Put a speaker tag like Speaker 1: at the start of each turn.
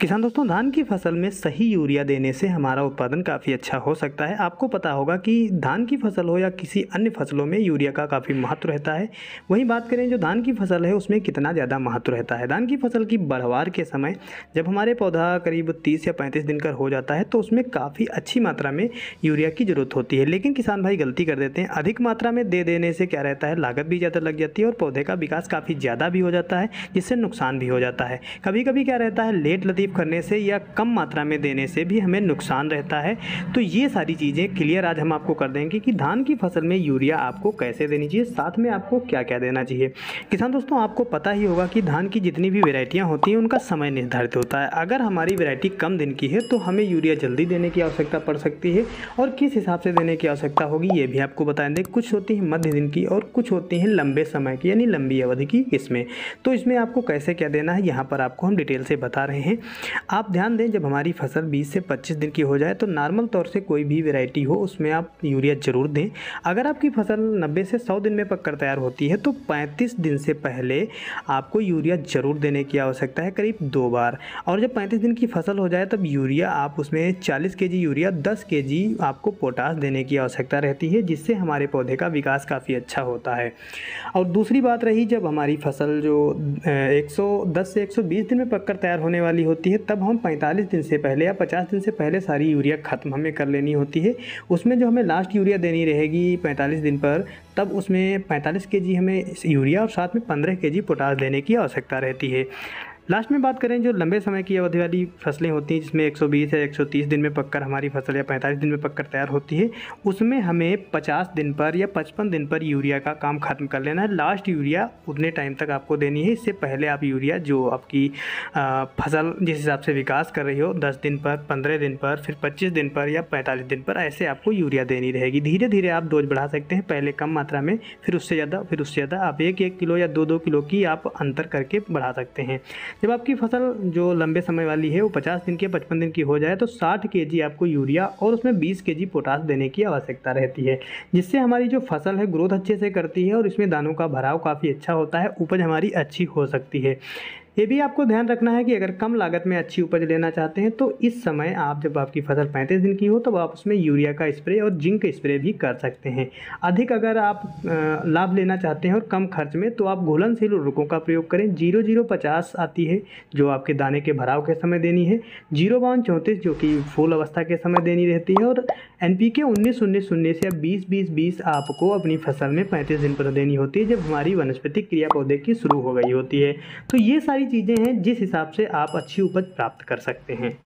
Speaker 1: किसान दोस्तों धान की फसल में सही यूरिया देने से हमारा उत्पादन काफ़ी अच्छा हो सकता है आपको पता होगा कि धान की फसल हो या किसी अन्य फसलों में यूरिया का काफ़ी महत्व रहता है वहीं बात करें जो धान की फसल है उसमें कितना ज़्यादा महत्व रहता है धान की फसल की बढ़वार के समय जब हमारे पौधा करीब तीस या पैंतीस दिन का हो जाता है तो उसमें काफ़ी अच्छी मात्रा में यूरिया की ज़रूरत होती है लेकिन किसान भाई गलती कर देते हैं अधिक मात्रा में दे देने से क्या रहता है लागत भी ज़्यादा लग जाती है और पौधे का विकास काफ़ी ज़्यादा भी हो जाता है जिससे नुकसान भी हो जाता है कभी कभी क्या रहता है लेट लती रिलीव करने से या कम मात्रा में देने से भी हमें नुकसान रहता है तो ये सारी चीज़ें क्लियर आज हम आपको कर देंगे कि धान की फसल में यूरिया आपको कैसे देनी चाहिए साथ में आपको क्या क्या देना चाहिए किसान दोस्तों आपको पता ही होगा कि धान की जितनी भी वेरायटियाँ होती हैं उनका समय निर्धारित होता है अगर हमारी वेरायटी कम दिन की है तो हमें यूरिया जल्दी देने की आवश्यकता पड़ सकती है और किस हिसाब से देने की आवश्यकता होगी ये भी आपको बता दें कुछ होती है मध्य दिन की और कुछ होती हैं लंबे समय की यानी लंबी अवधि की इसमें तो इसमें आपको कैसे क्या देना है यहाँ पर आपको हम डिटेल से बता रहे हैं आप ध्यान दें जब हमारी फसल बीस से पच्चीस दिन की हो जाए तो नॉर्मल तौर से कोई भी वेराइटी हो उसमें आप यूरिया ज़रूर दें अगर आपकी फसल नब्बे से सौ दिन में पककर तैयार होती है तो पैंतीस दिन से पहले आपको यूरिया ज़रूर देने की आवश्यकता है करीब दो बार और जब पैंतीस दिन की फसल हो जाए तब यूरिया आप उसमें चालीस के यूरिया दस के आपको पोटास देने की आवश्यकता रहती है जिससे हमारे पौधे का विकास काफ़ी अच्छा होता है और दूसरी बात रही जब हमारी फसल जो 110 से 120 दिन में पककर तैयार होने वाली होती होती है तब हम 45 दिन से पहले या 50 दिन से पहले सारी यूरिया ख़त्म हमें कर लेनी होती है उसमें जो हमें लास्ट यूरिया देनी रहेगी 45 दिन पर तब उसमें 45 के हमें यूरिया और साथ में 15 के पोटास देने की आवश्यकता रहती है लास्ट में बात करें जो लंबे समय की अवधि वाली फसलें होती हैं जिसमें 120 या 130 दिन में पककर हमारी फसल या 45 दिन में पककर तैयार होती है उसमें हमें 50 दिन पर या 55 दिन पर यूरिया का काम ख़त्म कर लेना है लास्ट यूरिया उतने टाइम तक आपको देनी है इससे पहले आप यूरिया जो आपकी फसल जिस हिसाब से विकास कर रही हो दस दिन पर पंद्रह दिन पर फिर पच्चीस दिन पर या पैंतालीस दिन पर ऐसे आपको यूरिया देनी रहेगी धीरे धीरे आप डोज बढ़ा सकते हैं पहले कम मात्रा में फिर उससे ज़्यादा फिर उससे ज़्यादा आप एक एक किलो या दो दो किलो की आप अंतर करके बढ़ा सकते हैं जब आपकी फसल जो लंबे समय वाली है वो पचास दिन की पचपन दिन की हो जाए तो साठ के आपको यूरिया और उसमें बीस के पोटास देने की आवश्यकता रहती है जिससे हमारी जो फसल है ग्रोथ अच्छे से करती है और इसमें दानों का भराव काफ़ी अच्छा होता है उपज हमारी अच्छी हो सकती है ये भी आपको ध्यान रखना है कि अगर कम लागत में अच्छी उपज लेना चाहते हैं तो इस समय आप जब आपकी फसल पैंतीस दिन की हो तो आप उसमें यूरिया का स्प्रे और जिंक स्प्रे भी कर सकते हैं अधिक अगर आप लाभ लेना चाहते हैं और कम खर्च में तो आप घुलनशील उर्वरकों का प्रयोग करें जीरो जीरो पचास आती है जो आपके दाने के भराव के समय देनी है जीरो बावन चौंतीस जो कि फूल अवस्था के समय देनी रहती है और एन पी के उन्नीस उन्नीस उन्नीस या बीस बीस बीस आपको अपनी फसल में पैंतीस दिन पर देनी होती है जब हमारी वनस्पति क्रिया पौधे की शुरू हो गई होती है तो ये सारी चीज़ें हैं जिस हिसाब से आप अच्छी उपज प्राप्त कर सकते हैं